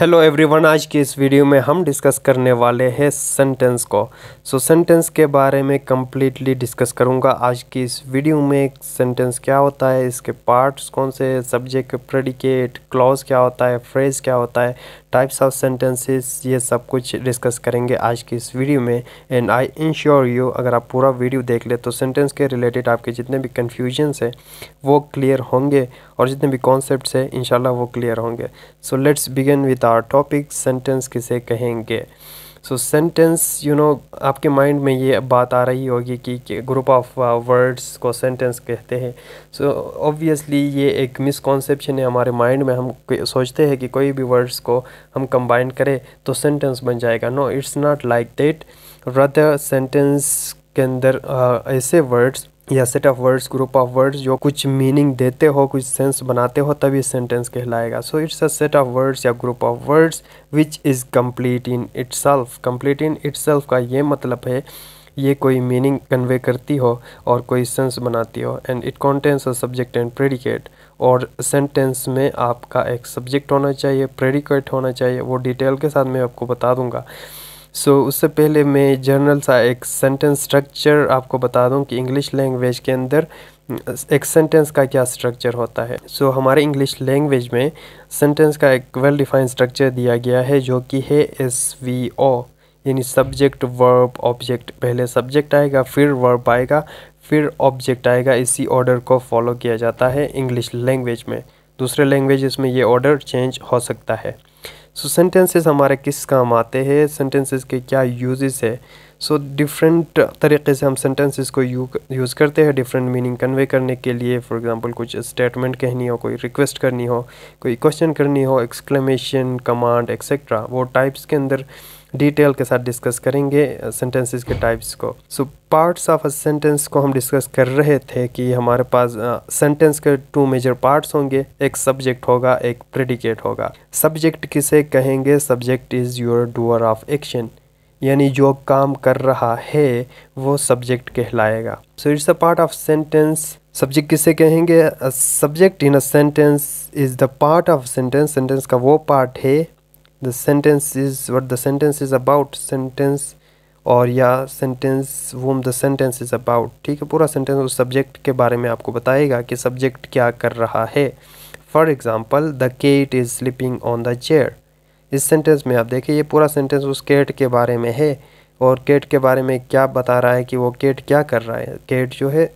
hello everyone आज की इस वीडियो में हम डिस्कस करने वाले हैं सेंटेंस को सो so, सेंटेंस के बारे में कम्प्लीटली डिस्कस करूंगा आज की इस वीडियो में सेंटेंस क्या होता है इसके पार्ट्स कौन से सब्जेक्ट प्रेडिकेट क्लॉज क्या होता है फ्रेज क्या होता है टाइप्स ऑफ सेंटेंसेस ये सब कुछ डिस्कस करेंगे आज की इस वीडियो में एंड आई इंश्योर यू अगर आप पूरा वीडियो देख ले तो सेंटेंस के रिलेटेड आपके जितने भी कन्फ्यूजन्स हैं वो क्लियर होंगे और जितने भी कॉन्सेप्ट है इनशाला वो क्लियर होंगे so let's begin with our topic sentence किसे कहेंगे सो सेंटेंस यू नो आपके माइंड में ये बात आ रही होगी कि ग्रुप ऑफ वर्ड्स को सेंटेंस कहते हैं सो ऑब्वियसली ये एक मिसकॉन्सेप्शन है हमारे माइंड में हम सोचते हैं कि कोई भी वर्ड्स को हम कंबाइन करें तो सेंटेंस बन जाएगा नो it's not like that rather sentence के अंदर uh, ऐसे वर्ड्स या set of words group of words जो कुछ मीनिंग देते हो कुछ सेंस बनाते हो तभी सेंटेंस कहलाएगा so it's a set of words या group of words which is complete in its complete in its का ये मतलब है ये कोई मीनिंग कन्वे करती हो और कोई सेंस बनाती हो and it contains a subject and predicate और सेंटेंस में आपका एक सब्जेक्ट होना चाहिए प्रेडिकेट होना चाहिए वो डिटेल के साथ मैं आपको बता दूंगा सो so, उससे पहले मैं जनरल सा एक सेंटेंस स्ट्रक्चर आपको बता दूं कि इंग्लिश लैंग्वेज के अंदर एक सेंटेंस का क्या स्ट्रक्चर होता है सो so, हमारे इंग्लिश लैंग्वेज में सेंटेंस का एक वेल डिफाइंड स्ट्रक्चर दिया गया है जो कि है एस वी ओ यानी सब्जेक्ट वर्ब ऑब्जेक्ट पहले सब्जेक्ट आएगा फिर वर्ब आएगा फिर ऑब्जेक्ट आएगा इसी ऑर्डर को फॉलो किया जाता है इंग्लिश लैंग्वेज में दूसरे लैंग्वेज में ये ऑर्डर चेंज हो सकता है सो सेंटेंसेस हमारे किस काम आते हैं सेंटेंसेस के क्या यूजेस है सो डिफरेंट तरीके से हम सेंटेंसेस को यूज़ करते हैं डिफरेंट मीनिंग कन्वे करने के लिए फॉर एग्जांपल कुछ स्टेटमेंट कहनी हो कोई रिक्वेस्ट करनी हो कोई क्वेश्चन करनी हो एक्सक्लेमेशन कमांड एक्सेट्रा वो टाइप्स के अंदर डिटेल के साथ डिस्कस करेंगे सेंटेंसेस के टाइप्स को so parts of a sentence को हम डिस्कस कर रहे थे कि हमारे पास सेंटेंस के टू मेजर पार्ट्स होंगे एक सब्जेक्ट होगा एक प्रेडिकेट होगा सब्जेक्ट किसे कहेंगे subject is your doer of action यानी जो काम कर रहा है वो सब्जेक्ट कहलाएगा so it's a part of sentence subject किसे कहेंगे subject in a sentence is the part of sentence sentence का वो पार्ट है the sentence is what the sentence is about sentence और या sentence whom the sentence is about ठीक है पूरा सेंटेंस उस सब्जेक्ट के बारे में आपको बताएगा कि सब्जेक्ट क्या कर रहा है for example the cat is sleeping on the chair इस सेंटेंस में आप देखें ये पूरा सेंटेंस उस केट के बारे में है और केट के बारे में क्या बता रहा है कि वो केट क्या कर रहा है केट जो है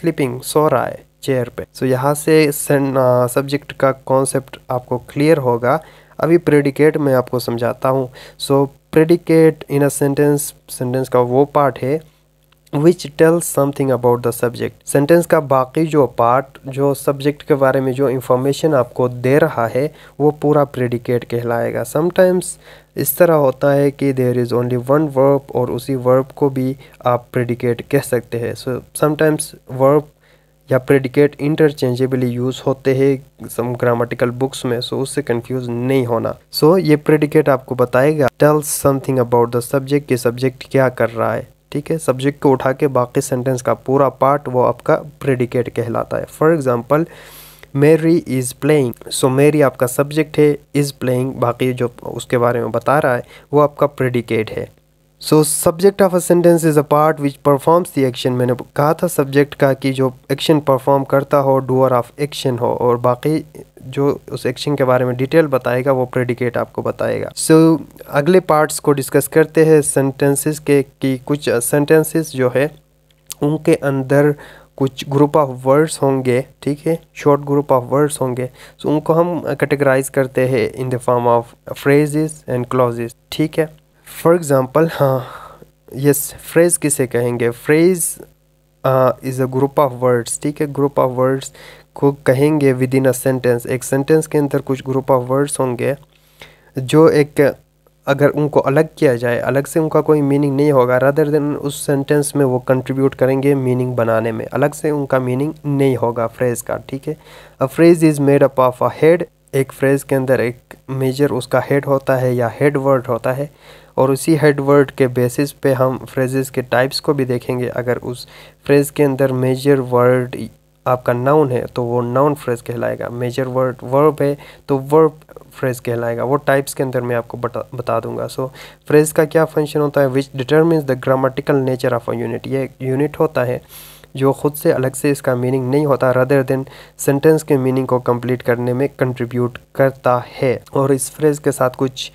स्लीपिंग सो रहा है चेयर पे सो so, यहाँ से सब्जेक्ट का कॉन्सेप्ट आपको क्लियर होगा अभी प्रेडिकेट मैं आपको समझाता हूँ so predicate in a sentence sentence का वो पार्ट है which tells something about the subject sentence का बाकी जो पार्ट जो सब्जेक्ट के बारे में जो इंफॉर्मेशन आपको दे रहा है वो पूरा प्रेडिकेट कहलाएगा समटाइम्स इस तरह होता है कि there is only one verb और उसी वर्ब को भी आप प्रेडिकेट कह सकते हैं सो समटाइम्स वर्ब या प्रेडिकेट इंटरचेंजेबली यूज होते हैं सम ग्रामेटिकल बुक्स में सो उससे कंफ्यूज नहीं होना सो so, ये प्रेडिकेट आपको बताएगा tell something about the subject कि सब्जेक्ट क्या कर रहा है ठीक है सब्जेक्ट को उठा के बाकी सेंटेंस का पूरा पार्ट वो आपका प्रेडिकेट कहलाता है for example Mary is playing so Mary आपका सब्जेक्ट है इज़ प्लेइंग बाकी जो उसके बारे में बता रहा है वो आपका प्रेडिकेट है so subject of a sentence is a part which performs the action मैंने कहा था सब्जेक्ट का कि जो एक्शन परफॉर्म करता हो डूअर ऑफ एक्शन हो और बाकी जो उस एक्शन के बारे में डिटेल बताएगा वो प्रेडिकेट आपको बताएगा सो so, अगले पार्ट्स को डिस्कस करते हैं सेंटेंसेस के कि कुछ सेंटेंसेस जो है उनके अंदर कुछ ग्रुप ऑफ वर्ड्स होंगे ठीक है शॉर्ट ग्रुप ऑफ वर्ड्स होंगे सो so, उनको हम कैटेगराइज करते हैं in the form of phrases and clauses ठीक है फॉर एग्ज़ाम्पल हाँ यस फ्रेज़ किसे कहेंगे phrase is a group of words ठीक है ग्रुप ऑफ वर्ड्स को कहेंगे विद इन अ सेंटेंस एक सेंटेंस के अंदर कुछ ग्रुप ऑफ वर्ड्स होंगे जो एक अगर उनको अलग किया जाए अलग से उनका कोई मीनिंग नहीं होगा रदर देन उस सेंटेंस में वो कंट्रीब्यूट करेंगे मीनिंग बनाने में अलग से उनका मीनिंग नहीं होगा फ्रेज़ का ठीक है a phrase is made up of a head एक फ्रेज़ के अंदर एक मेजर उसका हेड होता है या हेड वर्ड होता है और उसी हेड वर्ड के बेसिस पे हम फ्रेजेस के टाइप्स को भी देखेंगे अगर उस फ्रेज़ के अंदर मेजर वर्ड आपका नाउन है तो वो नाउन फ्रेज कहलाएगा मेजर वर्ड वर्ब है तो वर्ब फ्रेज कहलाएगा वो टाइप्स के अंदर मैं आपको बता बता दूंगा सो so, फ्रेज का क्या फंक्शन होता है which determines the grammatical nature of a unit ये यूनिट होता है जो ख़ुद से अलग से इसका मीनिंग नहीं होता रदर देन सेंटेंस के मीनिंग को कंप्लीट करने में कंट्रीब्यूट करता है और इस फ्रेज़ के साथ कुछ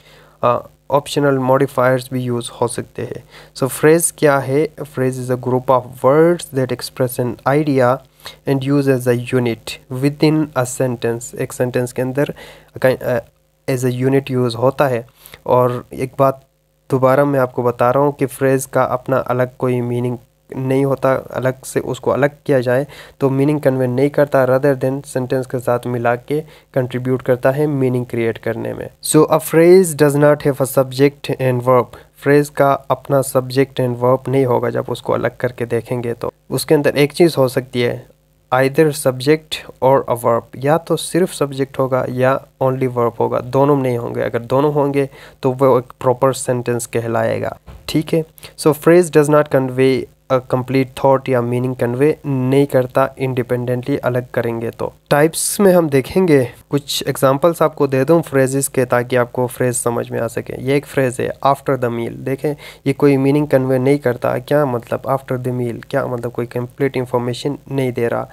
ऑप्शनल मॉडिफायर्स भी यूज़ हो सकते हैं सो फ्रेज़ क्या है phrase is a group of words that express an idea and use as a unit within a sentence एक सेंटेंस के अंदर एज अ यूनिट यूज़ होता है और एक बात दोबारा मैं आपको बता रहा हूँ कि फ्रेज़ का अपना अलग कोई मीनिंग नहीं होता अलग से उसको अलग किया जाए तो मीनिंग कन्वे नहीं करता रदर देन सेंटेंस के साथ मिला के कंट्रीब्यूट करता है मीनिंग क्रिएट करने में so a phrase does not have a subject and verb phrase का अपना सब्जेक्ट एंड वर्ब नहीं होगा जब उसको अलग करके देखेंगे तो उसके अंदर एक चीज़ हो सकती है आइदर सब्जेक्ट और अ वर्ब या तो सिर्फ सब्जेक्ट होगा या ओनली वर्ब होगा दोनों नहीं होंगे अगर दोनों होंगे तो वो एक प्रॉपर सेंटेंस कहलाएगा ठीक है so phrase does not convey complete thought या मीनिंग कन्वे नहीं करता इंडिपेंडेंटली अलग करेंगे तो टाइप्स में हम देखेंगे कुछ एग्जांपल्स आपको दे दूँ फ्रेजेस के ताकि आपको फ्रेज समझ में आ सके ये एक फ्रेज़ है आफ्टर द मील देखें ये कोई मीनिंग कन्वे नहीं करता क्या मतलब आफ्टर द मील क्या मतलब कोई कंप्लीट इंफॉर्मेशन नहीं दे रहा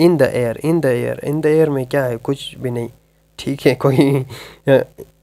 in the air in the air in the air में क्या है कुछ भी नहीं ठीक है कोई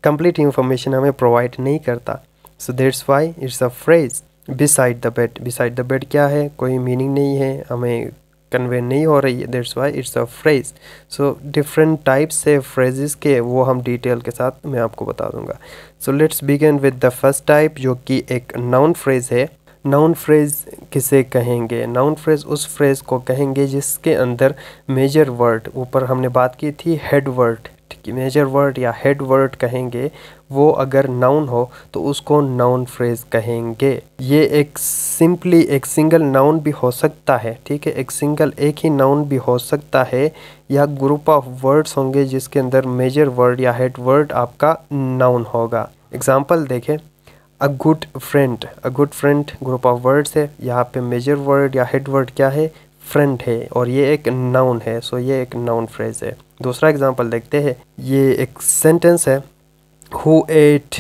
कंप्लीट इंफॉर्मेशन हमें प्रोवाइड नहीं करता so that's why it's a phrase beside the bed beside the bed क्या है कोई मीनिंग नहीं है हमें कन्वे नहीं हो रही है that's why it's a phrase so different types से फ्रेजेस के वो हम डिटेल के साथ मैं आपको बता दूंगा so let's begin with the first type जो कि एक नाउन फ्रेज है नाउन फ्रेज किसे कहेंगे नाउन फ्रेज उस फ्रेज को कहेंगे जिसके अंदर मेजर वर्ड ऊपर हमने बात की थी हेड वर्ड मेजर वर्ड या हेड वर्ड कहेंगे वो अगर नाउन हो तो उसको नाउन फ्रेज कहेंगे ये एक सिंपली एक सिंगल नाउन भी हो सकता है ठीक है एक सिंगल एक ही नाउन भी हो सकता है या ग्रुप ऑफ वर्ड्स होंगे जिसके अंदर मेजर वर्ड या हेड वर्ड आपका नाउन होगा एग्जाम्पल देखें a good friend a good friend group of words है यहाँ पे मेजर वर्ड या हेड वर्ड क्या है फ्रेंड है और ये एक नाउन है सो ये एक नाउन फ्रेज है दूसरा एग्जाम्पल देखते हैं ये एक सेंटेंस है हु एट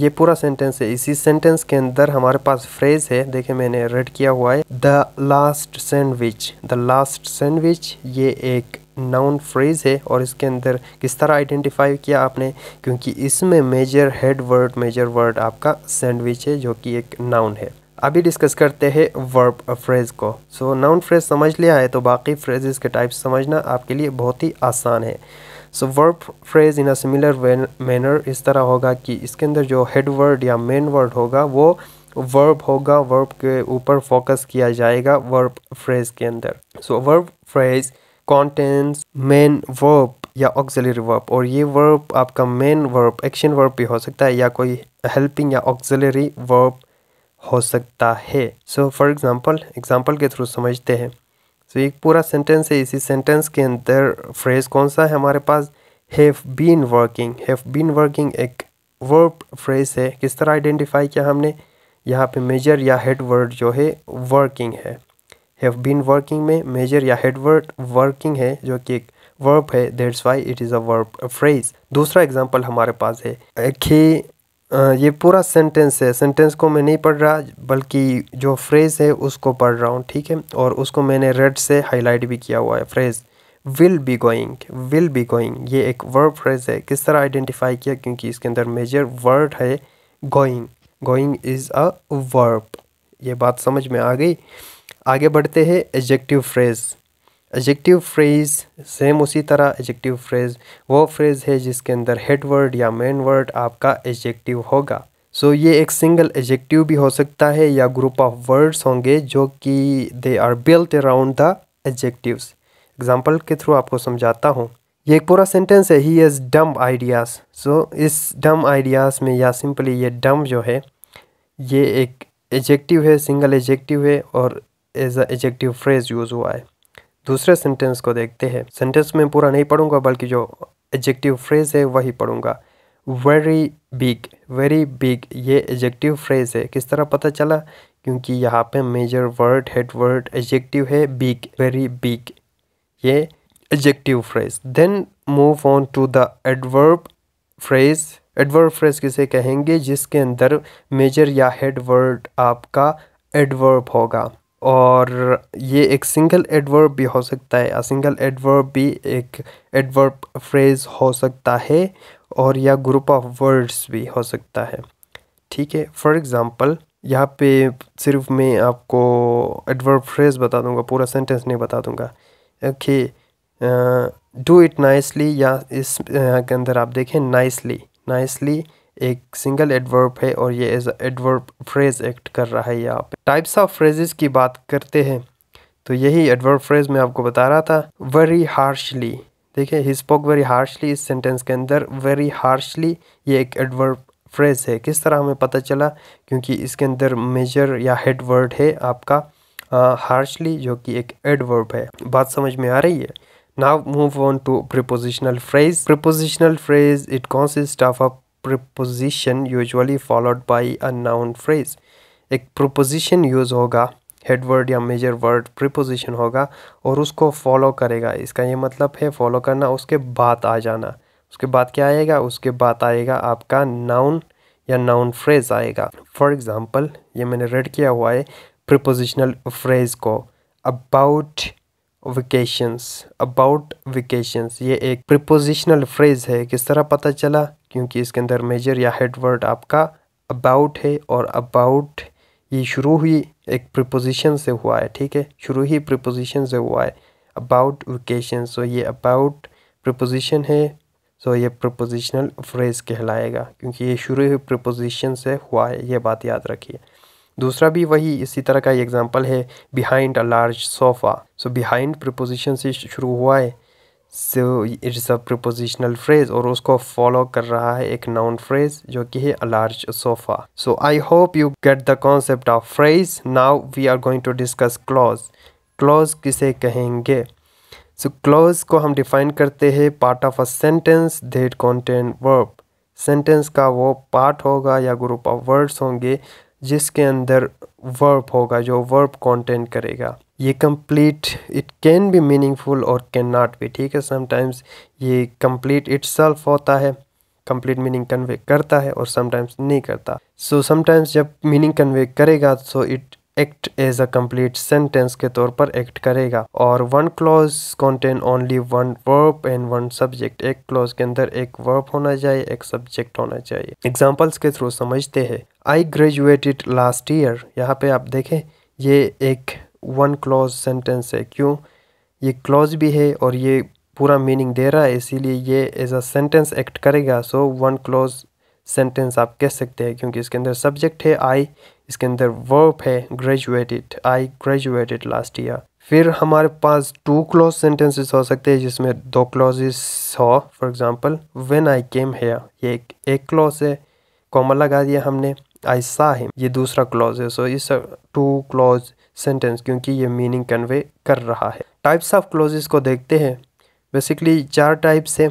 ये पूरा सेंटेंस है इसी सेंटेंस के अंदर हमारे पास फ्रेज है देखे मैंने रेड किया हुआ है the last sandwich the last sandwich ये एक नाउन फ्रेज है और इसके अंदर किस तरह आइडेंटिफाई किया आपने क्योंकि इसमें major head word major word आपका सैंडविच है जो कि एक नाउन है अभी डिस्कस करते हैं वर्ब फ्रेज को सो नाउन फ्रेज समझ लिया है तो बाकी फ्रेजेस के टाइप्स समझना आपके लिए बहुत ही आसान है so verb phrase in a similar manner इस तरह होगा कि इसके अंदर जो हेड वर्ड या मेन वर्ड होगा वो वर्ब होगा वर्ब के ऊपर फोकस किया जाएगा वर्ब फ्रेज के अंदर so verb phrase contains main verb या ऑक्सिलरी वर्ब और ये वर्ब आपका मेन वर्ब एक्शन वर्ब भी हो सकता है या कोई हेल्पिंग या ऑक्सिलरी वर्ब हो सकता है सो फॉर एग्ज़ाम्पल एग्ज़ाम्पल के थ्रू समझते हैं सो so, एक पूरा सेंटेंस है इसी सेंटेंस के अंदर फ्रेज कौन सा है हमारे पास have been working have been working एक वर्ब फ्रेज है किस तरह आइडेंटिफाई किया हमने यहाँ पे मेजर या हेड वर्ड जो है वर्किंग है हैव बीन वर्किंग में मेजर या हेड वर्ड वर्किंग है जो कि एक वर्ब है that's why it is a verb phrase दूसरा एग्जांपल हमारे पास है ही ये पूरा सेंटेंस है सेंटेंस को मैं नहीं पढ़ रहा बल्कि जो फ्रेज़ है उसको पढ़ रहा हूँ ठीक है और उसको मैंने रेड से हाईलाइट भी किया हुआ है phrase will be going will be going ये एक वर्ब फ्रेज है किस तरह आइडेंटिफाई किया क्योंकि इसके अंदर मेजर वर्ड है going going is a verb ये बात समझ में आ गई आगे बढ़ते हैं adjective phrase adjective phrase same उसी तरह एजेक्टिव फ्रेज वो फ्रेज है जिसके अंदर हेड वर्ड या मेन वर्ड आपका एजेक्टिव होगा सो so, ये एक सिंगल एजेक्टिव भी हो सकता है या ग्रुप ऑफ वर्ड्स होंगे जो कि they are built around the adjectives example के थ्रू आपको समझाता हूँ ये एक पूरा सेंटेंस है ही इज़ डम आइडियाज़ सो इस डम आइडियाज़ में या सिंपली ये डम जो है ये एक एजेक्टिव है सिंगल एजेक्टिव है और as a adjective phrase use हुआ है दूसरे सेंटेंस को देखते हैं सेंटेंस में पूरा नहीं पढ़ूंगा बल्कि जो एडजेक्टिव फ्रेज है वही पढ़ूंगा वेरी बिग वेरी बिग ये एडजेक्टिव फ्रेज है किस तरह पता चला क्योंकि यहाँ पे major word head word adjective है बिग वेरी बिग ये adjective phrase then move on to the adverb phrase adverb phrase किसे कहेंगे जिसके अंदर मेजर या हेड वर्ड आपका एडवर्ब होगा और ये एक सिंगल एडवर्ब भी हो सकता है सिंगल एडवर्ब भी एक एडवर्ब फ्रेज हो सकता है और या ग्रुप ऑफ वर्ड्स भी हो सकता है ठीक है फॉर एग्ज़ाम्पल यहाँ पे सिर्फ मैं आपको एडवर्ब फ्रेज बता दूंगा पूरा सेंटेंस नहीं बता दूंगा ओके डू इट नाइसली या इस के अंदर आप देखें नाइसली नाइसली एक सिंगल एडवर्ब है और ये एज एडवर्ब फ्रेज एक्ट कर रहा है यहाँ पे टाइप्स ऑफ फ्रेजेस की बात करते हैं तो यही एडवर्ब फ्रेज मैं आपको बता रहा था वेरी हार्शली देखिए ही स्पोक वेरी हार्शली इस सेंटेंस के अंदर वेरी हार्शली ये एक एडवर्ब फ्रेज है किस तरह हमें पता चला क्योंकि इसके अंदर मेजर या हेड वर्ड है आपका हार्शली uh, जो कि एक एडवर्ब है बात समझ में आ रही है now move on to prepositional phrase prepositional phrase it consist of a preposition usually followed by a noun phrase एक प्रोपोजिशन यूज होगा हेड वर्ड या मेजर वर्ड प्रिपोजिशन होगा और उसको फॉलो करेगा इसका ये मतलब है फॉलो करना उसके बाद आ जाना उसके बाद क्या आएगा उसके बाद आएगा आपका नाउन या नाउन फ्रेज आएगा फॉर एग्ज़ाम्पल ये मैंने रेड किया हुआ है प्रिपोजिशनल फ्रेज को अबाउट वेकेशंस अबाउट वेकेशंस ये एक प्रिपोजिशनल फ्रेज है किस तरह पता चला क्योंकि इसके अंदर मेजर या हेड वर्ड आपका अबाउट है और अबाउट ये शुरू ही एक प्रिपोजिशन से हुआ है ठीक है शुरू ही प्रिपोजिशन से हुआ है अबाउट वेकेशन सो ये अबाउट प्रपोजिशन है सो ये प्रपोजिशनल फ्रेज़ कहलाएगा क्योंकि ये शुरू ही प्रपोजिशन से हुआ है ये बात याद रखिए दूसरा भी वही इसी तरह का एग्ज़ाम्पल है behind a large sofa so behind preposition से शुरू हुआ है so it is a prepositional phrase और उसको फॉलो कर रहा है एक नाउन फ्रेज जो कि है a large sofa so I hope you get the concept of phrase now we are going to discuss clause clause किसे कहेंगे सो so, क्लॉज को हम डिफाइन करते हैं part of a sentence that contain verb sentence का वो part होगा या ग्रुप ऑफ वर्ड्स होंगे जिसके अंदर वर्ब होगा जो वर्ब कॉन्टेंट करेगा ये complete it can be meaningful और कैन नॉट भी ठीक है समटाइम्स ये कंप्लीट इट होता है कंप्लीट मीनिंग कन्वे करता है और समटाइम्स नहीं करता सो so, समटाइम्स जब मीनिंग कन्वे करेगा so it act as a complete sentence के तौर पर एक्ट करेगा और one clause contain only one verb and one subject एक क्लॉज के अंदर एक वर्ब होना चाहिए एक सब्जेक्ट होना चाहिए एग्जाम्पल्स के थ्रू समझते हैं आई ग्रेजुएटेड लास्ट ईयर यहाँ पे आप देखें ये एक वन क्लॉज सेंटेंस है क्यों ये क्लॉज भी है और ये पूरा मीनिंग दे रहा है इसीलिए ये एज अ सेंटेंस एक्ट करेगा सो वन क्लॉज सेंटेंस आप कह सकते हैं क्योंकि इसके अंदर सब्जेक्ट है आई इसके अंदर वर्ब है graduated I graduated last year फिर हमारे पास टू क्लोज सेंटेंसेस हो सकते हैं जिसमें दो क्लॉजेस हो for example when I came here ये एक एक क्लॉज है कॉमा लगा दिया हमने आई सा हिम ये दूसरा क्लॉज है सो इस टू क्लॉज सेंटेंस क्योंकि ये मीनिंग कन्वे कर रहा है टाइप्स ऑफ क्लोजेस को देखते हैं बेसिकली चार टाइप्स है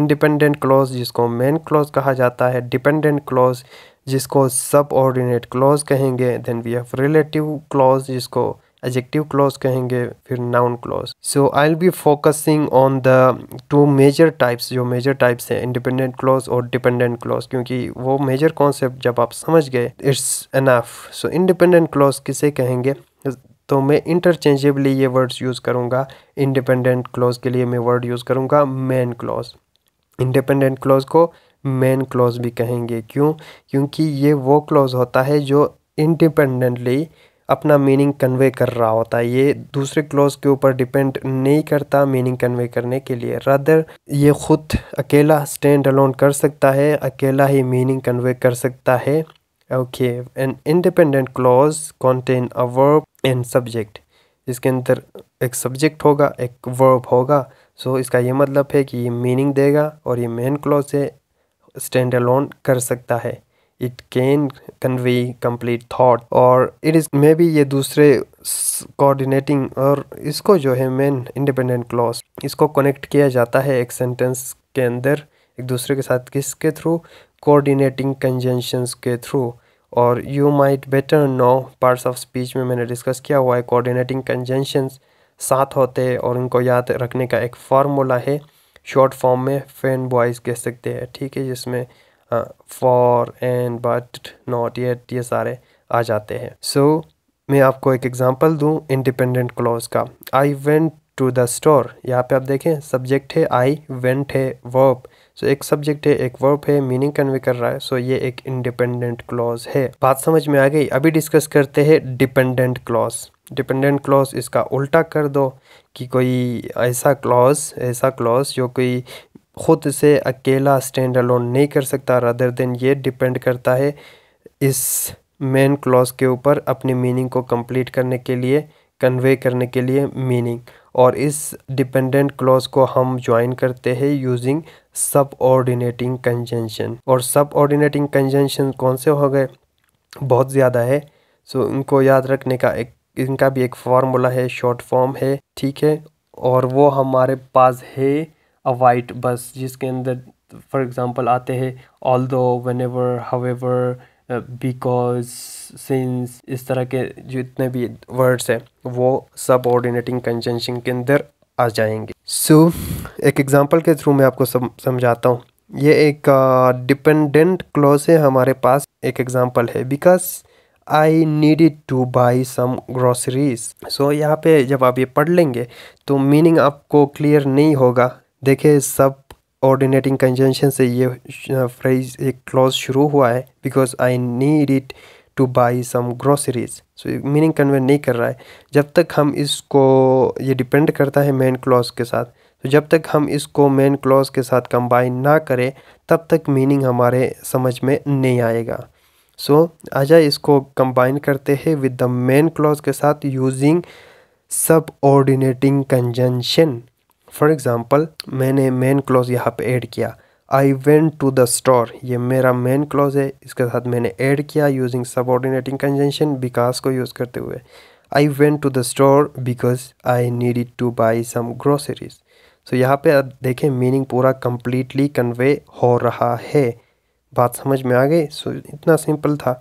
इंडिपेंडेंट क्लोज जिसको मेन क्लोज कहा जाता है डिपेंडेंट क्लोज जिसको सब ऑर्डिनेट क्लोज कहेंगे then we have relative clause जिसको एजेक्टिव क्लोज कहेंगे फिर noun clause so I will be focusing on the two major types जो मेजर टाइप्स हैं इंडिपेंडेंट क्लोज और डिपेंडेंट क्लोज क्योंकि वो मेजर कॉन्सेप्ट जब आप समझ गए it's enough so independent clause किसे कहेंगे तो मैं इंटरचेंजेबली ये वर्ड्स यूज़ करूँगा इंडिपेंडेंट क्लॉज के लिए मैं वर्ड यूज़ करूँगा मेन क्लॉज इंडिपेंडेंट क्लॉज को मेन क्लॉज भी कहेंगे क्यों क्योंकि ये वो क्लॉज होता है जो इंडिपेंडेंटली अपना मीनिंग कन्वे कर रहा होता है ये दूसरे क्लॉज के ऊपर डिपेंड नहीं करता मीनिंग कन्वे करने के लिए रदर ये खुद अकेला स्टैंड अलोन कर सकता है अकेला ही मीनिंग कन्वे कर सकता है okay an independent clause contain a verb and subject इसके अंदर एक सब्जेक्ट होगा एक वर्ब होगा सो so, इसका ये मतलब है कि ये मीनिंग देगा और ये मेन क्लॉज से स्टैंड अलोन कर सकता है it can convey complete thought और इट इज़ मे बी ये दूसरे कोऑर्डिनेटिंग और इसको जो है मेन इंडिपेंडेंट क्लॉज इसको कनेक्ट किया जाता है एक सेंटेंस के अंदर एक दूसरे के साथ किसके थ्रू कोऑर्डिनेटिंग कंजेंशंस के थ्रू और you might better know parts of speech में मैंने डिस्कस किया हुआ है कोऑर्डिनेटिंग कन्जेंशन साथ होते हैं और उनको याद रखने का एक फार्मूला है शॉर्ट फॉर्म में फैन बॉयज़ कह सकते हैं ठीक है जिसमें for and but not yet ये सारे आ जाते हैं सो so, मैं आपको एक एग्जांपल दूं इंडिपेंडेंट क्लॉज का I went to the store यहाँ पे आप देखें सब्जेक्ट है आई वेंट है वर्ब सो so, एक सब्जेक्ट है एक वर्ब है मीनिंग कन्वे कर रहा है सो so, ये एक इंडिपेंडेंट क्लॉज है बात समझ में आ गई अभी डिस्कस करते हैं डिपेंडेंट क्लॉज डिपेंडेंट क्लॉज इसका उल्टा कर दो कि कोई ऐसा क्लॉज ऐसा क्लॉज जो कोई खुद से अकेला स्टैंड अलोन नहीं कर सकता रदर देन ये डिपेंड करता है इस मेन क्लॉज के ऊपर अपनी मीनिंग को कंप्लीट करने के लिए कन्वे करने के लिए मीनिंग और इस डिपेंडेंट क्लॉज को हम ज्वाइन करते हैं यूजिंग सब ऑर्डिनेटिंग कंजेंशन और सब ऑर्डिनेटिंग कंजेंशन कौन से हो गए बहुत ज़्यादा है सो इनको याद रखने का एक इनका भी एक फार्मूला है शॉर्ट फॉर्म है ठीक है और वो हमारे पास है अवाइट बस जिसके अंदर फॉर एग्ज़ाम्पल आते हैं ऑल दो वेन एवर बिकॉज सिंस इस तरह के जितने भी वर्ड्स हैं वो सब ऑर्डिनेटिंग कंजेंशन के अंदर आ जाएंगे सो so, एक एग्जांपल के थ्रू मैं आपको सम, समझाता हूँ ये एक डिपेंडेंट uh, क्लॉज है हमारे पास एक एग्जांपल है because I needed to buy some groceries so यहाँ पे जब आप ये पढ़ लेंगे तो मीनिंग आपको क्लियर नहीं होगा देखिए सब ऑर्डिनेटिंग कंजेंशन से ये फ्रेज एक क्लॉज शुरू हुआ है because I need it to buy some groceries so meaning convey नहीं कर रहा है जब तक हम इसको ये डिपेंड करता है मेन क्लॉज के साथ तो जब तक हम इसको मेन क्लॉज के साथ कंबाइन ना करें तब तक मीनिंग हमारे समझ में नहीं आएगा सो so, आजा इसको कंबाइन करते हैं विद द मेन क्लॉज के साथ using subordinating conjunction for example मैंने मेन क्लॉज यहाँ पे ऐड किया I went to the store ये मेरा मेन क्लॉज है इसके साथ मैंने ऐड किया यूजिंग सबॉर्डिनेटिंग कंजेंशन बिकॉज को यूज़ करते हुए I went to the store because I need it to buy some groceries so यहाँ पे आप देखें मीनिंग पूरा कम्प्लीटली कन्वे हो रहा है बात समझ में आ गई सो so, इतना सिंपल था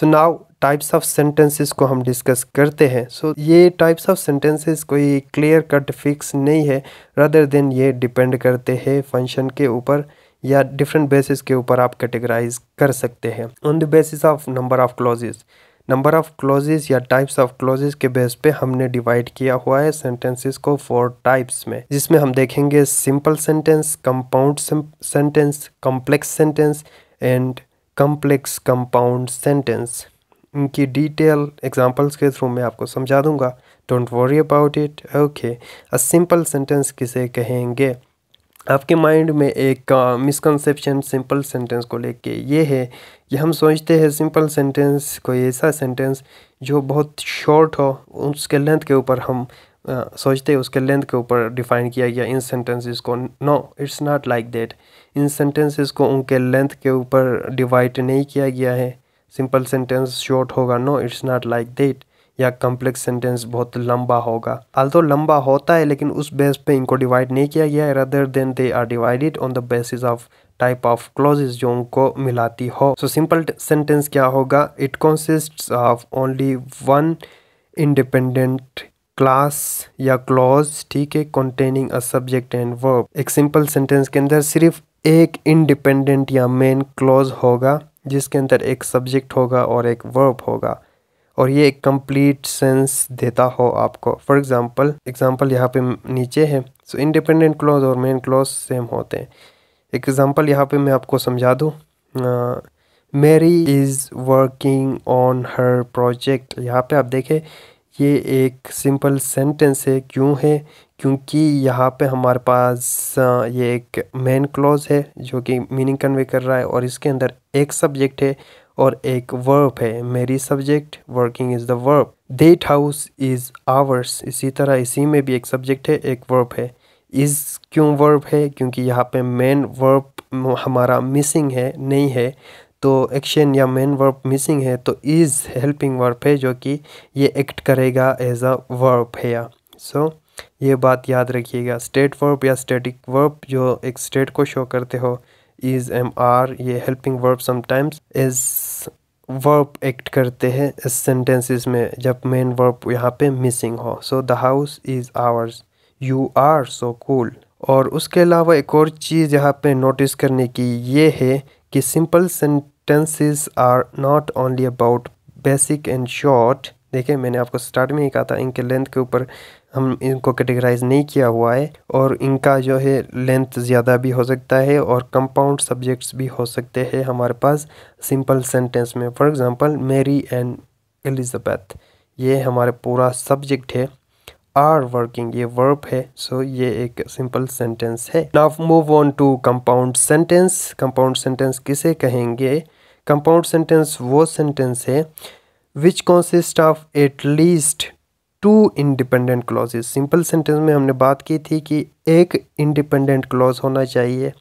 so now types of sentences को हम डिस्कस करते हैं सो so, ये टाइप्स ऑफ सेंटेंसेस कोई क्लियर कट फिक्स नहीं है रदर देन ये डिपेंड करते हैं फंक्शन के ऊपर या डिफरेंट बेसिस के ऊपर आप कैटेगराइज कर सकते हैं on the basis of number of clauses number of clauses या टाइप्स ऑफ क्लॉजेज के बेस पे हमने डिवाइड किया हुआ है सेंटेंसेस को फोर टाइप्स में जिसमें हम देखेंगे simple sentence compound sentence complex sentence and complex compound sentence इनकी डिटेल एग्जांपल्स के थ्रू मैं आपको समझा दूंगा don't worry about it okay a simple sentence किसे कहेंगे आपके माइंड में एक मिसकंसेप्शन सिंपल सेंटेंस को लेके ये है कि हम सोचते हैं सिंपल सेंटेंस कोई ऐसा सेंटेंस जो बहुत शॉर्ट हो उसके लेंथ के ऊपर हम आ, सोचते हैं उसके लेंथ के ऊपर डिफाइन किया गया इन सेंटेंसेस को no it's not like that इन सेंटेंसेस को उनके लेंथ के ऊपर डिवाइड नहीं किया गया है सिंपल सेंटेंस शॉर्ट होगा no it's not like that या कॉम्प्लेक्स सेंटेंस बहुत लंबा होगा तो लंबा होता है लेकिन उस बेस पे इनको डिवाइड नहीं किया गया है rather than they are divided on the basis of type of clauses जो उनको मिलाती हो सो सिंपल सेंटेंस क्या होगा it consist of only one independent class या क्लॉज ठीक है containing a subject and verb एक सिंपल सेंटेंस के अंदर सिर्फ एक इंडिपेंडेंट या मेन क्लॉज होगा जिसके अंदर एक सब्जेक्ट होगा और एक वर्ब होगा और ये एक कंप्लीट सेंस देता हो आपको फॉर एग्जांपल एग्जांपल यहाँ पे नीचे है सो इंडिपेंडेंट क्लॉज और मेन क्लॉज सेम होते हैं एक एग्जांपल यहाँ पे मैं आपको समझा दूँ Mary is working on her project यहाँ पे आप देखें ये एक सिंपल सेंटेंस है क्यों है क्योंकि यहाँ पे हमारे पास ये एक मेन क्लॉज है जो कि मीनिंग कन्वे कर रहा है और इसके अंदर एक सब्जेक्ट है और एक वर्ब है Mary subject working is the verb that house is ours इसी तरह इसी में भी एक सब्जेक्ट है एक वर्ब है इज़ क्यों वर्ब है क्योंकि यहाँ पे मेन वर्ब हमारा मिसिंग है नहीं है तो एक्शन या मेन वर्ब मिसिंग है तो इज़ हेल्पिंग वर्ब है जो कि ये एक्ट करेगा एज अ वर्ब है या सो so, ये बात याद रखिएगा स्टेट वर्ब या स्टेटिक वर्ब जो एक स्टेट को शो करते हो इज एम आर ये helping verb sometimes is verb act करते हैं इस सेंटेंसेस में जब मेन वर्ब यहाँ पे मिसिंग हो so the house is ours you are so cool और उसके अलावा एक और चीज़ यहाँ पे नोटिस करने की ये है कि simple sentences are not only about basic and short देखिए मैंने आपको स्टार्ट में ही कहा था इनके लेंथ के ऊपर हम इनको कैटेगराइज नहीं किया हुआ है और इनका जो है लेंथ ज़्यादा भी हो सकता है और कंपाउंड सब्जेक्ट्स भी हो सकते हैं हमारे पास सिंपल सेंटेंस में for example Mary and Elizabeth ये हमारे पूरा सब्जेक्ट है आर वर्किंग ये वर्ब है सो so ये एक सिंपल सेंटेंस है now move on to compound sentence compound sentence किसे कहेंगे कंपाउंड सेंटेंस वो सेंटेंस है which consist of at least two independent clauses simple sentence में हमने बात की थी कि एक इंडिपेंडेंट क्लॉज होना चाहिए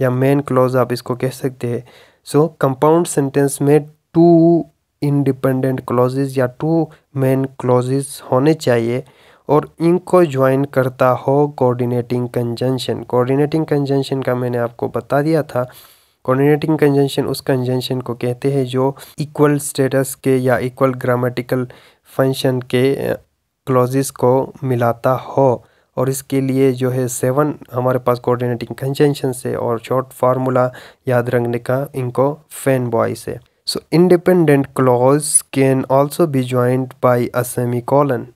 या मेन क्लॉज आप इसको कह सकते हैं सो कंपाउंड सेंटेंस में टू इंडिपेंडेंट क्लॉजेज या टू मेन क्लॉजेज होने चाहिए और इनको ज्वाइन करता हो कोऑर्डिनेटिंग कंजंक्शन कोऑर्डिनेटिंग कंजंक्शन का मैंने आपको बता दिया था कोऑर्डिनेटिंग कंजंक्शन उस कंजंक्शन को कहते हैं जो इक्वल स्टेटस के या इक्वल ग्रामेटिकल फंक्शन के क्लोजिस को मिलाता हो और इसके लिए जो है सेवन हमारे पास कोऑर्डिनेटिंग कंजेंशन से और शॉर्ट फार्मूला याद रखने का इनको फैन बॉय से so independent clause can also be joined by a semi colon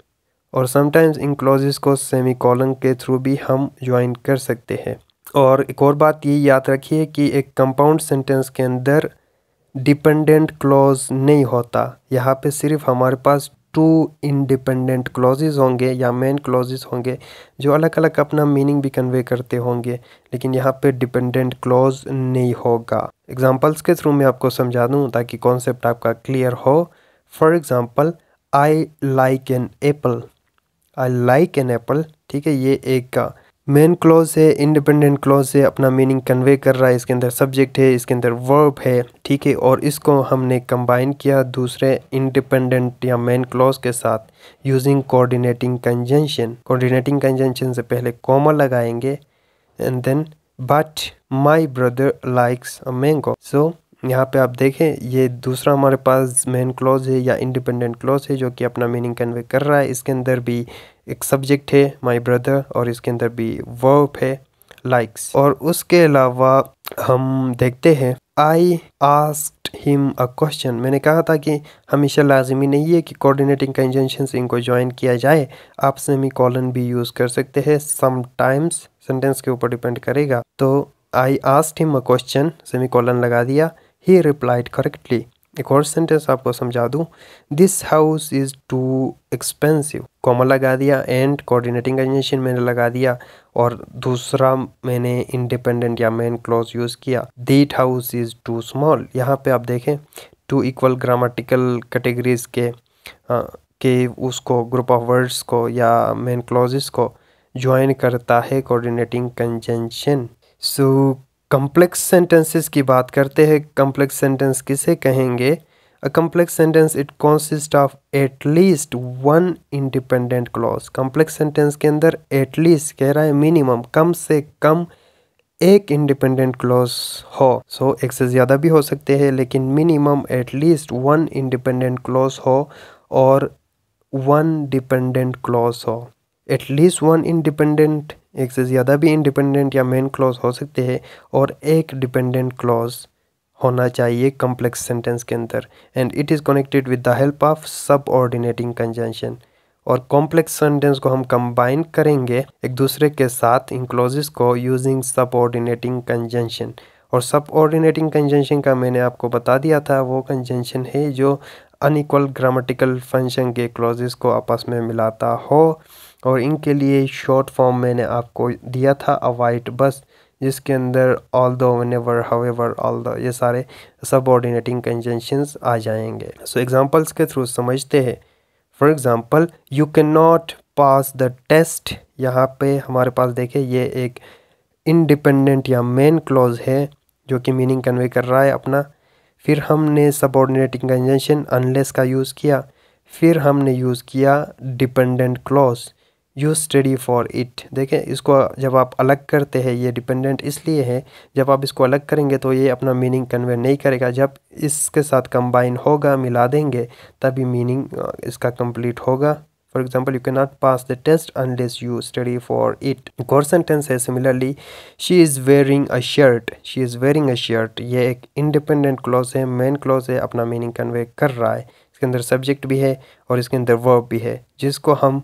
और समटाइम्स इन क्लॉजेस को सेमी कॉलन के थ्रू भी हम ज्वाइन कर सकते हैं और एक और बात ये याद रखिए कि एक कंपाउंड सेंटेंस के अंदर डिपेंडेंट क्लॉज नहीं होता यहाँ पे सिर्फ हमारे पास टू इंडिपेंडेंट क्लॉजेज होंगे या मेन क्लॉजेज होंगे जो अलग अलग अपना मीनिंग भी कन्वे करते होंगे लेकिन यहाँ पे डिपेंडेंट क्लॉज नहीं होगा एग्जांपल्स के थ्रू मैं आपको समझा दूँ ताकि कॉन्सेप्ट आपका क्लियर हो for example I like an apple I like an apple ठीक है ये एक का मेन क्लॉज है इंडिपेंडेंट क्लॉज है अपना मीनिंग कन्वे कर रहा है इसके अंदर सब्जेक्ट है इसके अंदर वर्ब है ठीक है और इसको हमने कंबाइन किया दूसरे इंडिपेंडेंट या मेन क्लॉज के साथ using coordinating conjunction coordinating conjunction से पहले कॉमा लगाएंगे and then but my brother likes a mango so यहाँ पे आप देखें ये दूसरा हमारे पास मेन क्लॉज है या इंडिपेंडेंट क्लॉज है जो कि अपना मीनिंग कन्वे कर रहा है इसके अंदर भी एक सब्जेक्ट है माई ब्रदर और इसके अंदर भी वर्ब है लाइक्स और उसके अलावा हम देखते हैं I ask him a question मैंने कहा था कि हमेशा लाजमी नहीं है कि कोऑर्डिनेटिंग कंजेंशन इनको ज्वाइन किया जाए आप सेमी कॉलन भी यूज़ कर सकते हैं समटाइम्स सेंटेंस के ऊपर डिपेंड करेगा तो I asked him a question semi colon लगा दिया ही रिप्लाइड करेक्टली एक और सेंटेंस आपको समझा दूँ this house is too expensive comma लगा दिया एंड कोऑर्डिनेटिंग एजेंशन मैंने लगा दिया और दूसरा मैंने इंडिपेंडेंट या मेन क्लॉज यूज़ किया this house is too small यहाँ पे आप देखें टू इक्वल ग्रामेटिकल कैटेगरीज के आ, के उसको ग्रुप ऑफ वर्ड्स को या मेन क्लॉजेस को ज्वाइन करता है coordinating conjunction so complex sentences की बात करते हैं कम्प्लेक्स सेंटेंस किसे कहेंगे a complex sentence it consist of at least one independent clause complex sentence के अंदर एटलीस्ट कह रहा है मिनिमम कम से कम एक इंडिपेंडेंट क्लॉज हो सो so, एक से ज़्यादा भी हो सकते हैं लेकिन minimum at least one independent clause हो और वन डिपेंडेंट क्लॉज हो एटलीस्ट वन इंडिपेंडेंट एक से ज़्यादा भी इंडिपेंडेंट या मेन क्लॉज हो सकते हैं और एक डिपेंडेंट क्लॉज होना चाहिए कम्प्लेक्स सेंटेंस के अंदर and it is connected with the help of subordinating conjunction और कॉम्प्लेक्स सेंटेंस को हम कंबाइन करेंगे एक दूसरे के साथ इन क्लॉजेस को यूजिंग सब ऑर्डिनेटिंग कंजेंशन और सब ऑर्डिनेटिंग कंजेंशन का मैंने आपको बता दिया था वो कंजेंशन है जो अनइक्वल ग्रामेटिकल फंक्शन के क्लॉजेस को आपस में मिलाता हो और इनके लिए शॉर्ट फॉर्म मैंने आपको दिया था अवाइट बस जिसके अंदर ऑल दो वनवर हावेवर ऑल दो ये सारे सब ऑर्डिनेटिंग कंजेंशंस आ जाएंगे सो so, एग्जांपल्स के थ्रू समझते हैं for example you can not pass the test यहाँ पे हमारे पास देखें ये एक इनडिपेंडेंट या मेन क्लॉज है जो कि मीनिंग कन्वे कर रहा है अपना फिर हमने सबऑर्डिनेटिंग कंजेंशन अनलेस का यूज़ किया फिर हमने यूज़ किया dependent clause you study for it देखें इसको जब आप अलग करते हैं ये डिपेंडेंट इसलिए है जब आप इसको अलग करेंगे तो ये अपना मीनिंग कन्वे नहीं करेगा जब इसके साथ कंबाइन होगा मिला देंगे तभी मीनिंग इसका कंप्लीट होगा for example you can not pass the test unless you study for it गौर सेंटेंस है similarly she is wearing a shirt she is wearing a shirt ये एक इंडिपेंडेंट क्लॉज है मेन क्लॉज है अपना meaning convey कर रहा है इसके अंदर सब्जेक्ट भी है और इसके अंदर वर्ब भी है जिसको हम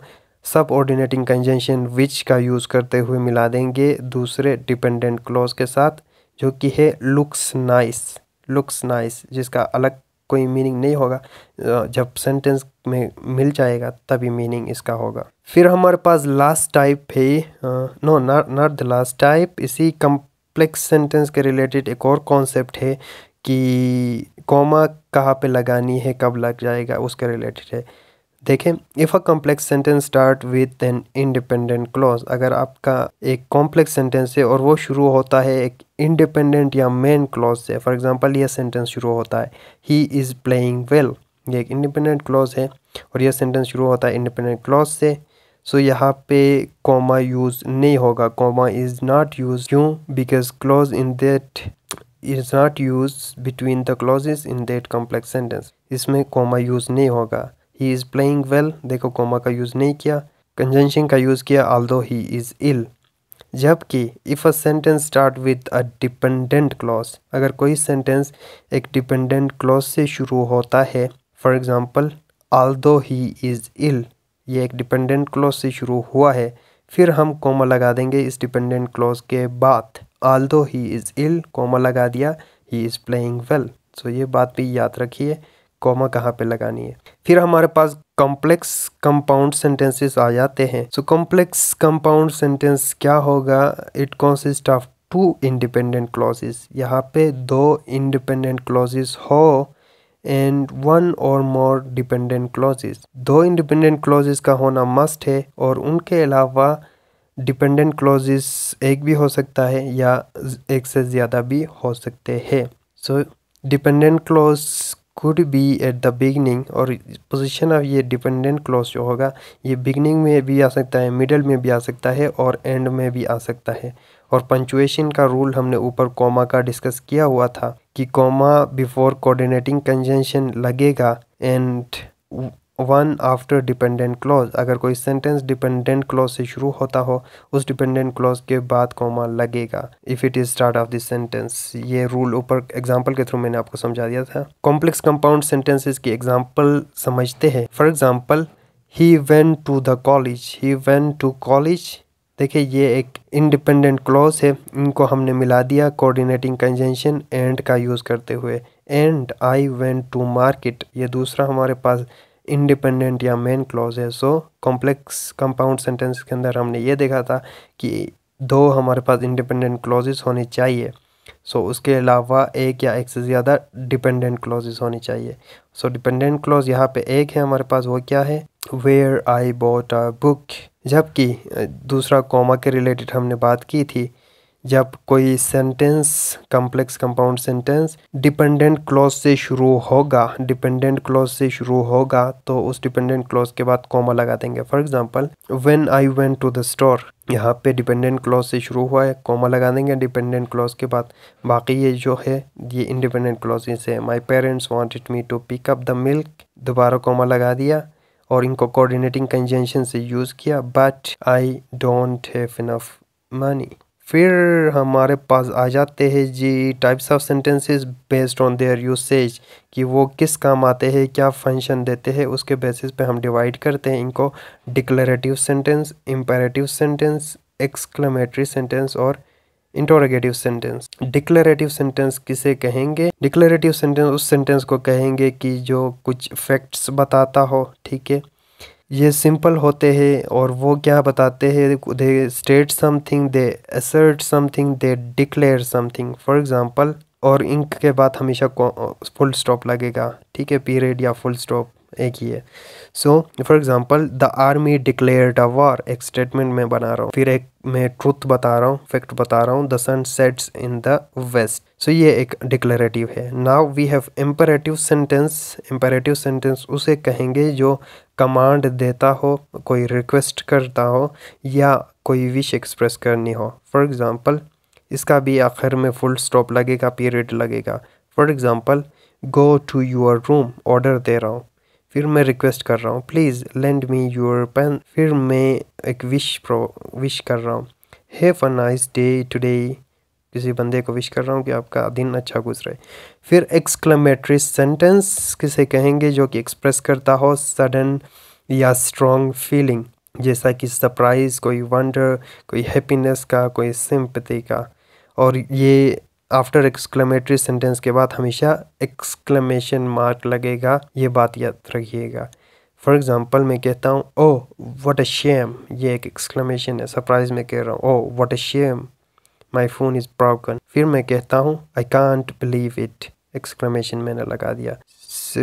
सब ऑर्डिनेटिंग कंजेंशन विच का यूज़ करते हुए मिला देंगे दूसरे डिपेंडेंट क्लॉज के साथ जो कि है लुक्स नाइस लुक्स नाइस जिसका अलग कोई मीनिंग नहीं होगा जब सेंटेंस में मिल जाएगा तभी मीनिंग इसका होगा फिर हमारे पास लास्ट टाइप है no not the last type इसी कम्प्लेक्स सेंटेंस के रिलेटेड एक और कॉन्सेप्ट है कि कॉमा कहाँ पे लगानी है कब लग जाएगा उसके रिलेटेड है देखें if a complex sentence start with an independent clause अगर आपका एक कॉम्प्लेक्स सेंटेंस है और वो शुरू होता है एक इंडिपेंडेंट या मेन क्लॉज से फॉर एग्जांपल यह सेंटेंस शुरू होता है ही इज़ प्लेइंग वेल ये एक इंडिपेंडेंट क्लॉज है और यह सेंटेंस शुरू होता है इंडिपेंडेंट क्लॉज से सो so, यहाँ पे कॉमा यूज़ नहीं होगा कॉमा इज़ नॉट यूज क्यों because clause in that is not use between the clause in that complex sentence इसमें कॉमा यूज़ नहीं होगा ही इज़ प्लेइंग वेल देखो कोमा का यूज़ नहीं किया कंजेंशन का यूज़ किया आल दो ही इज़ इल जबकि if a sentence start with a dependent clause अगर कोई सेंटेंस एक डिपेंडेंट क्लॉज से शुरू होता है फॉर एग्ज़ाम्पल आल दो ही इज़ इल ये एक डिपेंडेंट क्लॉज से शुरू हुआ है फिर हम कोमा लगा देंगे इस डिपेंडेंट क्लॉज के बाद आल दो ही इज़ इल कोमा लगा दिया he is playing well so ये बात भी याद रखिए कॉमा कहाँ पे लगानी है फिर हमारे पास कॉम्प्लेक्स कंपाउंड सेंटेंसेस आ जाते हैं सो कॉम्प्लेक्स कंपाउंड सेंटेंस क्या होगा it consist of two independent clauses यहाँ पे दो इंडिपेंडेंट क्लॉजेस हो and one or more dependent clauses दो इंडिपेंडेंट क्लॉजेस का होना मस्ट है और उनके अलावा डिपेंडेंट क्लॉजेस एक भी हो सकता है या एक से ज़्यादा भी हो सकते हैं so dependent clause could be at the beginning और पोजिशन ऑफ ये डिपेंडेंट क्लॉज जो होगा ये बिगनिंग में भी आ सकता है मिडल में भी आ सकता है और एंड में भी आ सकता है और पंचुएशन का रूल हमने ऊपर कॉमा का डिस्कस किया हुआ था कि कॉमा बिफोर कोऑर्डिनेटिंग कंजेंशन लगेगा and one after dependent clause अगर कोई सेंटेंस डिपेंडेंट क्लॉज से शुरू होता हो उस डिपेंडेंट क्लॉज के बाद कॉमा लगेगा if it is start of this sentence ये रूल ऊपर एग्जांपल के थ्रू मैंने आपको समझा दिया था कॉम्प्लेक्स कंपाउंड सेंटेंसेस की एग्जांपल समझते हैं for example he went to the college he went to college देखिए ये एक इंडिपेंडेंट क्लॉज है इनको हमने मिला दिया कोऑर्डिनेटिंग कंजेंशन एंड का यूज़ करते हुए and I went to market ये दूसरा हमारे पास इंडिपेंडेंट या मेन क्लॉज है सो कॉम्प्लेक्स कंपाउंड सेंटेंस के अंदर हमने ये देखा था कि दो हमारे पास इंडिपेंडेंट क्लॉजेस होने चाहिए सो so, उसके अलावा एक या एक से ज़्यादा डिपेंडेंट क्लॉजेस होनी चाहिए सो डिपेंडेंट क्लॉज यहाँ पे एक है हमारे पास वो क्या है where I bought a book जबकि दूसरा कॉमा के रिलेटेड हमने बात की थी जब कोई sentence complex compound sentence dependent clause से शुरू होगा डिपेंडेंट क्लॉज से शुरू होगा तो उस डिपेंडेंट क्लॉज के बाद कॉमा लगा देंगे for example when I went to the store यहाँ पे डिपेंडेंट क्लॉज से शुरू हुआ है कॉमा लगा देंगे डिपेंडेंट क्लॉज के बाद बाकी ये जो है ये इंडिपेंडेंट क्लॉज है my parents wanted me to pick up the milk दोबारा कॉमा लगा दिया और इनको कोऑर्डिनेटिंग कंजेंशन से यूज़ किया but I don't have enough money फिर हमारे पास आ जाते हैं जी types of sentences based on their usage कि वो किस काम आते हैं क्या फंक्शन देते हैं उसके बेसिस पे हम डिवाइड करते हैं इनको declarative sentence imperative sentence exclamatory sentence और इंटोरोगेटिव सेंटेंस डिक्लेरेटिव सेंटेंस किसे कहेंगे डिक्लेरेटिव सेंटेंस उस सेंटेंस को कहेंगे कि जो कुछ फैक्ट्स बताता हो ठीक है ये सिंपल होते हैं और वो क्या बताते हैं they state something they assert something they declare something for example और इंक के बाद हमेशा फुल स्टॉप लगेगा ठीक है पीरियड या फुल स्टॉप एक ही है so for example the army declared a war एक स्टेटमेंट में बना रहा हूँ फिर एक मैं ट्रुथ बता रहा हूँ फैक्ट बता रहा हूँ the sun sets in the west so ये एक डिक्लेरेटिव है now we have imperative sentence imperative sentence उसे कहेंगे जो कमांड देता हो कोई रिक्वेस्ट करता हो या कोई विश एक्सप्रेस करनी हो फॉर एग्ज़ाम्पल इसका भी आखिर में फुल स्टॉप लगेगा पीरियड लगेगा for example go to your room order दे रहा हूँ फिर मैं रिक्वेस्ट कर रहा हूँ please lend me your pen फिर मैं एक विश प्रो विश कर रहा हूँ have a nice day today किसी बंदे को विश कर रहा हूँ कि आपका दिन अच्छा गुजरे फिर एक्सक्लमेटरी सेंटेंस किसे कहेंगे जो कि एक्सप्रेस करता हो सडन या स्ट्रॉन्ग फीलिंग जैसा कि सरप्राइज़ कोई वंडर कोई हैप्पीनेस का कोई सिंपति का और ये आफ्टर एक्सक्लेमेटरी सेंटेंस के बाद हमेशा एक्सक्लेमेशन मार्क लगेगा ये बात याद रखिएगा फॉर एग्जांपल मैं कहता हूँ ओ व्हाट अ शेम ये एक एक्सक्लेमेशन है सरप्राइज में कह रहा हूँ oh what a shame my phone is broken फिर मैं कहता हूँ I can't believe it exclamation मैंने लगा दिया सो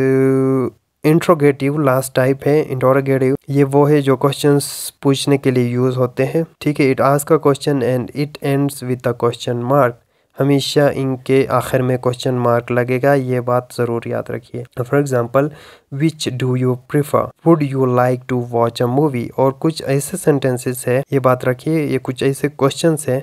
इंट्रोगेटिव लास्ट टाइप है इंटोरोगेटिव ये वो है जो क्वेश्चन पूछने के लिए यूज होते हैं ठीक है इट आज का question and it ends with the question mark हमेशा इनके आखिर में क्वेश्चन मार्क लगेगा ये बात ज़रूर याद रखिए for example which do you prefer would you like to watch a movie और कुछ ऐसे सेंटेंसेस है ये बात रखिए ये कुछ ऐसे क्वेश्चन है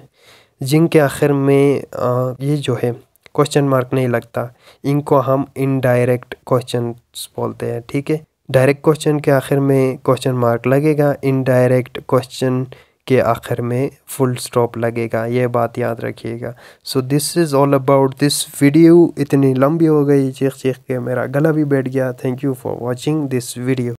जिनके आखिर में आ, ये जो है क्वेश्चन मार्क नहीं लगता इनको हम इनडायरेक्ट क्वेश्चन बोलते हैं ठीक है डायरेक्ट क्वेश्चन के आखिर में क्वेश्चन मार्क लगेगा इनडायरेक्ट क्वेश्चन के आखिर में फुल स्टॉप लगेगा यह बात याद रखिएगा so this is all about this video इतनी लंबी हो गई चीख चीख के मेरा गला भी बैठ गया thank you for watching this video